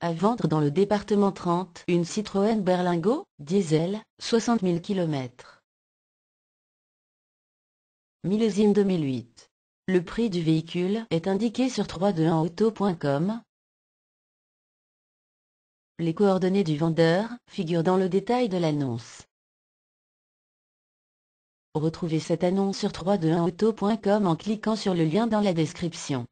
À vendre dans le département 30, une Citroën Berlingo, diesel, 60 000 km. Millésime 2008. Le prix du véhicule est indiqué sur 321auto.com. Les coordonnées du vendeur figurent dans le détail de l'annonce. Retrouvez cette annonce sur 321auto.com en cliquant sur le lien dans la description.